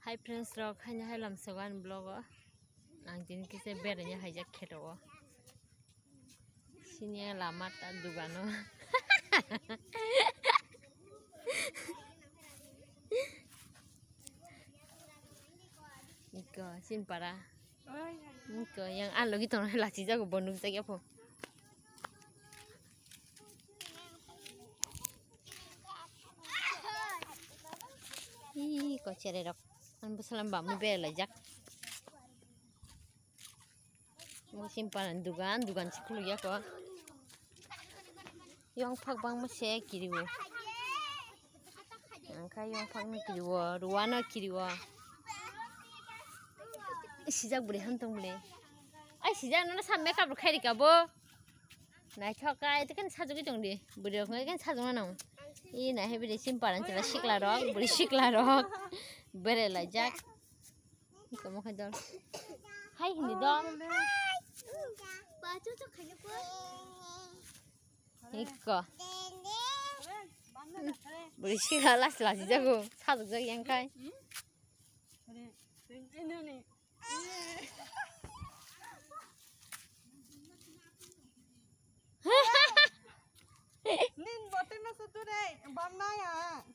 sewan Prince Rock oh. nang jin लमसगान ब्लॉग hai jak किसे बेरने oh. sini hai ya lama लामा duga no Niko, sin para. Niko, yang alo gitu nih lah cica gue bonus lagi apa? Ih, kok cererok. Ano ba sa lamba? May bela, Jack. Mga simpalan, dugan, dugan si Kuya ko. Ah. Yung pagbang mo siya, kiriwa. Ang kaya yung pag na kiriwa, ruwana kiriwa. Si Jack buli, hantong buli. Ay, si nana sa makeup rukhai kan di kabo. Naikho ka, itu kan satu ki chongdi. Oh. Budi rok, kan satu na nang. Ii, nahe budi simpalan, cila shikla rok, budi shikla rok. Berela Jack. Kamu kan dol. Hai hindi dol. Batu tuh kayak apa? Iko. Berisi kalah selasi jago. Satu jago yang kai. Nin botin masuk tuh deh, bamnaya.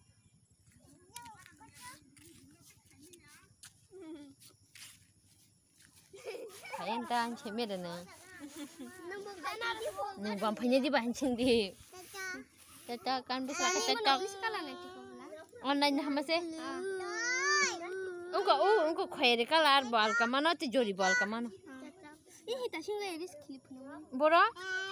Ayan ta, ang chimera na. Nung bampanya di bancing di. Tata, kan eh, bisa oh, oh, ke tata. Online nama se? Unko, u, unko khair kalar bal kamano, tu jori bal kamano. Ini kita sih nggak Bora?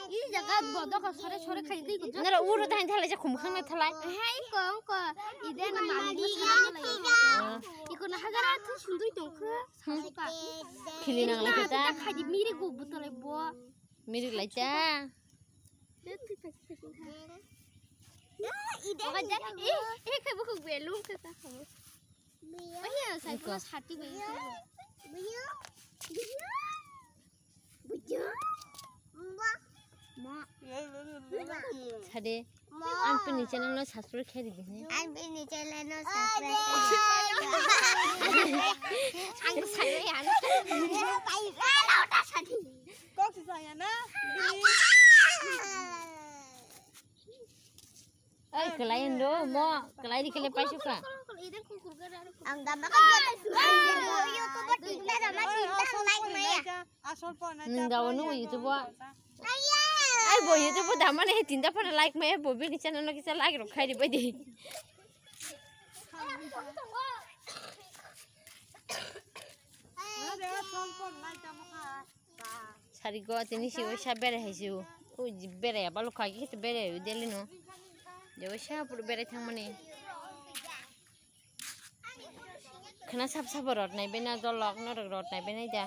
Ini jaga bodoh kau sore sore kain di. Nara uru dah ini thalai je Hei, kau kau, ini nama mandi. 나거나 하가라트 순도 동크 상수파 필리낭 라이다 카지 미리고 부터래 뭐 미리 라이다 이거 이제 에 আনপিনি channel subscribe করে দিন আনপিনি channel subscribe আঙ্গ সাইয়া আন পাই লাউটা সাথী কোক সাইয়া না এই kelayan do mo kelai di kele pai suka angga makan youtuber tinta sama tinta like youtuber আই বহি যাব দামানে সেই তিনিটা ফালে লাইক মাৰি ববি নিচিনা নকিছা লাইক ৰখাই দিব দেই চাৰি গ তিনি চিঞৰ চাহ বেৰাইছোঁ বেৰাই বেৰাইবা লুকাকি সেইটো বেৰাই দিলে ন দেউ চাহ বেৰাই থাকমানে খানা চাফ চাব ৰদ নাইবে না জল লগ নৰক ৰদ নাইবে নাই দিয়া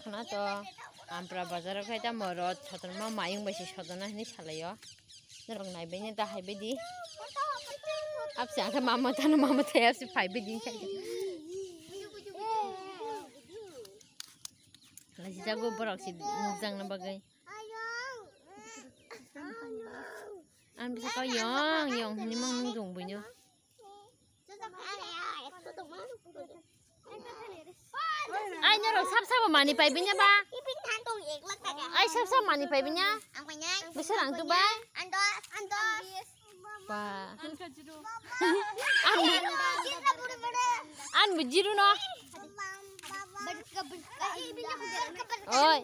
খানা খানাটো ampra bazar kai ta morot chatan ma maing ba shi chatan na ni chala yo nerong nai be ni ta hai be di ap sa ta mama ta na mama ta yasi pai be di chai la ji ta go borok si nuzang na bagai an bisa kau yong yong ni mang nung dung bunyo Terima kasih. Ay nyoro sap sap mani pai binya ba. Iping tantung ek lak tak. Ay sap sap mani pai binya. Ang kanya. Bisarang tu ba. Ando ando. Ba. An an bijiru no. Oi.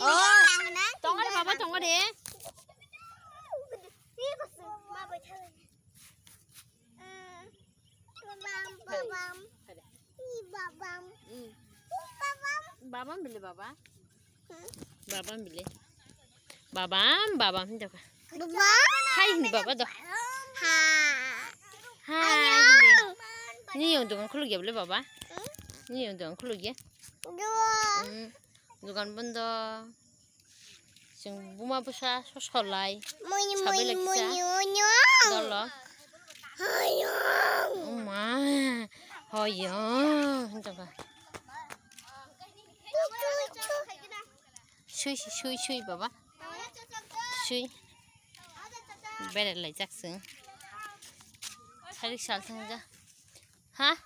Oh. Tongga baba tongga deh babam beli baba hmm? baba beli baba babam hai ini baba tuh hai ini yang tukang kulugi ya, beli baba hmm? ini yang tukang kulugi tukang bunda sing buma busa sekolah sabi lagi sa dolo ayo thôi gì hả trời ơi suy suy suy bà bá suy bé này lại chắc sướng thấy được sao thằng ra hả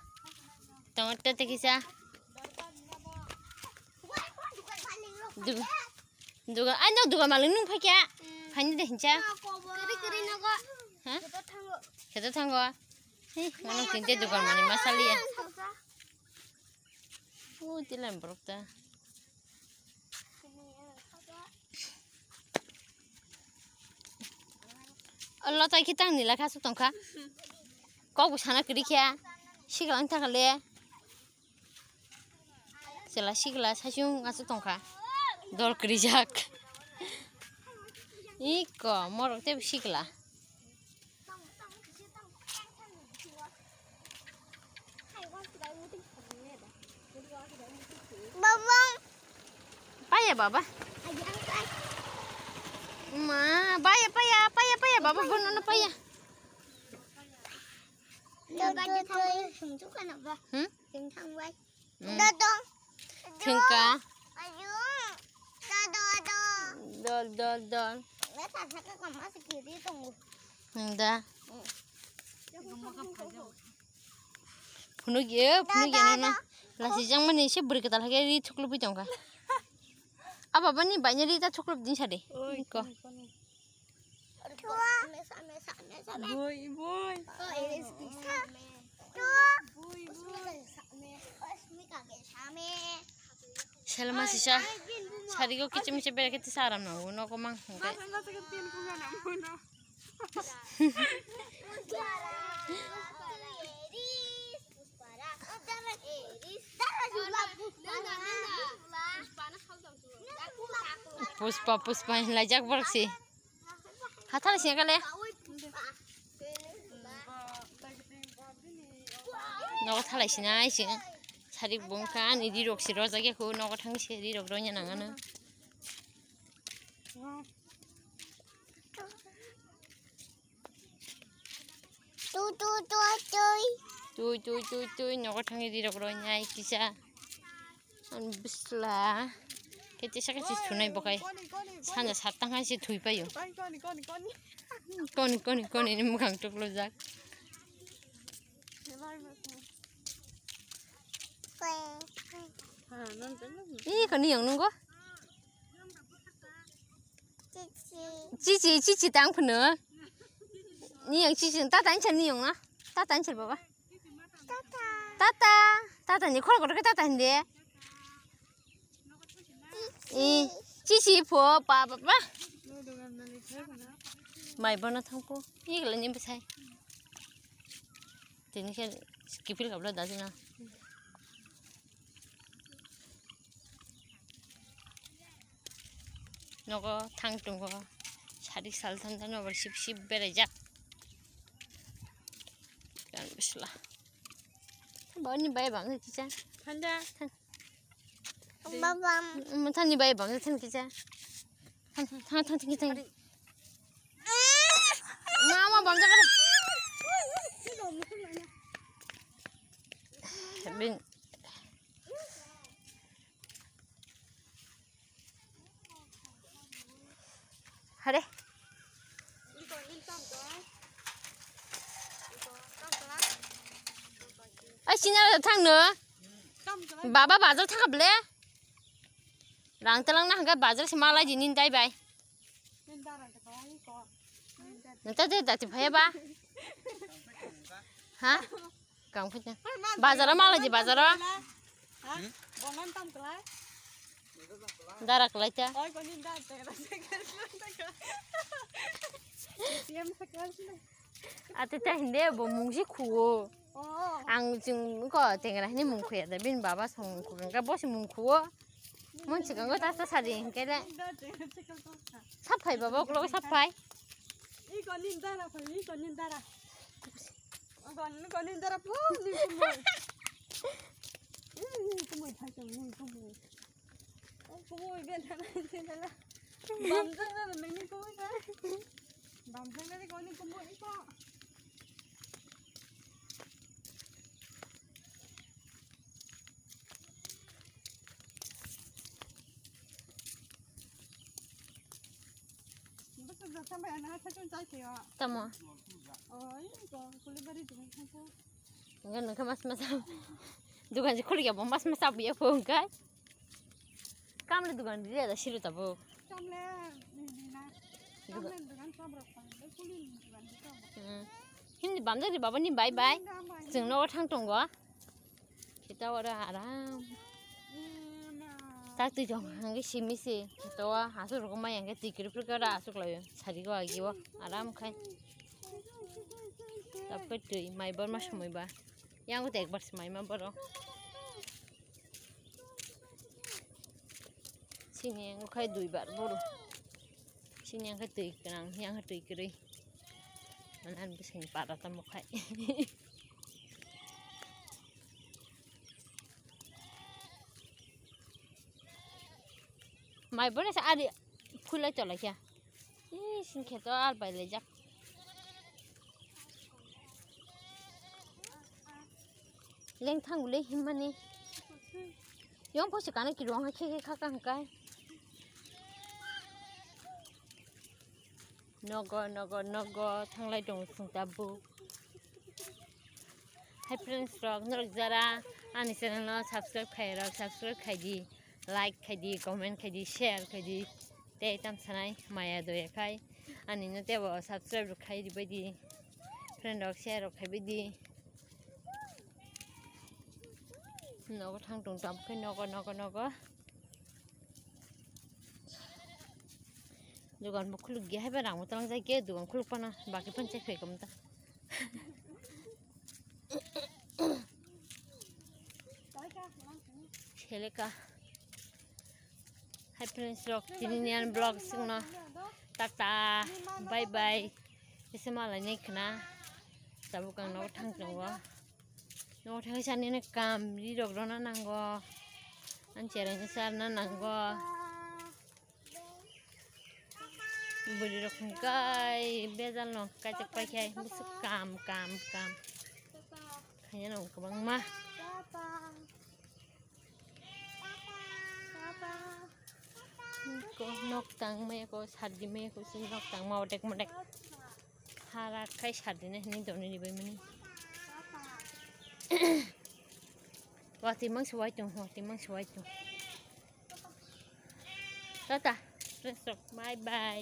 tao tao tao kia sao đúng đúng anh đâu đúng mà lưng phải kia phải như thế hả cái đó thằng đó Manong kinti juga mani masali ya. Oh, tilam buruk dah. Allah tak kita ni lah kasut tongka. bisa nak kiri kia. Sigalang tak le. Sela sigala sajung kasut tongka. Dol kiri jak. Iko morok tep sigala. Paya, Baba? Ma, paya, paya, paya, paya, Baba. Guno na paya. Hmm? Dodong. Hmm. Tingka. Dol, dol, dol. dol dol. Dol dol dol. Dol dol dol. Dol dol beri kita lagi dol. cukup dol dol apa apa nih banyak cerita cukup di sana kok boy boy Selama hari kau kicim kicim saram uno kau puspa puspa yang lajak bak sih hatal sih kali ya nggak hatal sih nai sih cari bongkan ini dok sih rosa kayak aku nggak tahu sih ini dok ronya nangan tu tu tu tu tu tu tu tu nggak tahu ini lah. cái cái, kete sa kasi sunay bakay sanja satang ha si thui payo koni koni koni ni mukhang tuklo jak Ih, kan yang nunggu. Cici, cici tang penuh. Ni yang cici, tak tanya ni yang na, tak tanya bapa. Tata, tata, tata ni korang korang kita tanya chị chị phụ bà bà bà mày bao nó thông cô ý là những bữa say thì những cái kịp gặp lại đã thế nào nó có thăng trùng có nó সারি সালথান থান আবার শিব শিব বেড়ে যাক বুঝলা বাবা বাই ভাঙে কি চান ঠান্ডা 네. 엄마 탄이 봐야 밤새 챙기자. 탄탄 챙기 챙 엄마 밤새 가라. 민. 하래. 이거 일단 아, 신나라 탕 넣어. bà bà bà cho thằng học lẽ rang telang nah ga bazar si mala jinin tai bai nanti tuh tadi bahaya ba hah kang punya bazar mala ji bazar darak lah ya Ati teh hindi ya, bo mungsi kuo. Oh. Ang jung ko tengra ni mungkuya da bin baba song kuga bos mungku. muốn chỉ cần có ta sát gì cái đấy sắp phải bảo bốc lỗi sắp phải đi còn nhìn ta phải đi còn nhìn ta là còn còn nhìn ta là phô nhìn cùng mình nhìn cùng mình phải cùng nhìn cùng mình cùng mình bên thằng này thế này là bấm chân ra là mình nhìn cùng mình cái bấm chân ra thì còn nhìn Tama. Oh, ayun ko. Kulit ba rin. g a n u k mas masab. Dugan si kulit ba mas masab ya po ka? Kamle dugan dia da s i r u tabo. Kamle. Kamle dugan sabro pa. Kulit dugan s a b r Hindi bamda di baba ni bye bye. Sing no thang tong wa. Kita w r a haram. tak dijongang ke simi si itu wa asuk rumah yang ke tikir pun kira asuk lah ya cari gua lagi wa aram kan tapi tuh mai bar masih mai bar yang gua tak bersih mai mai baru sini yang gua kayak dua bar baru sini yang kayak tikir yang yang kayak tikir ini mana bisa nyipat atau mau kayak মাই বোন আছে আর ফুলাই চলে খেয়া খেতে আর পাইলে যাক লেং থাঙ্গুলে হিমানি মানে। ইয়ং পয়সা কানে কি রং খে খে খাকা হাঁকায় নগর নগর নগর থাংলাই দং সুংতাবু হাই ফ্রেন্ডস রক নরক যারা আনি চ্যানেল সাবস্ক্রাইব খাই রক সাবস্ক্রাইব খাই দি লাইক খাই কমেন্ট খাই শেয়ার খাই দি তে তাম সানাই মায়া দয়া খাই আনি সাবস্ক্রাইব খাই বাই দি ফ্রেন্ডক শেয়ার খাইবাই দি নগো থাং টুং টামখাই দোকান খুলু গিয়ে হ্যাঁ রাম যাই গিয়ে দোকান খুলুক পানা বাকি পঞ্চায়েত ফেকম তা ছেলেকা ให้เพื่อนสโลกที่นี่นี่บล็อกซึ่งเนาะตักตาบายบายไม่สมาอะไรนี่คณะสาวกังนกทั้งตัวนวะนกเธอฉันนี่นะกามดีดอกร้อนนั่นนางก็อันเจริญฉันนั่นนางก็บุญดอกงกายเบี้ยจันนกกายจะไปใช้บุษกามกามกามขยันออกกำลังมากตังเมฆก็ชัดดีเมฆก็ซื้อนกตังมาวัดเด็กมาเด็กฮาราใครชัดเนี่ยนี่โดวนี้ดีไปมั้ยนี่ว่าที่มึงส่วยจงว่าที่มึงส่วยจงแล้วแต่สุดบายบาย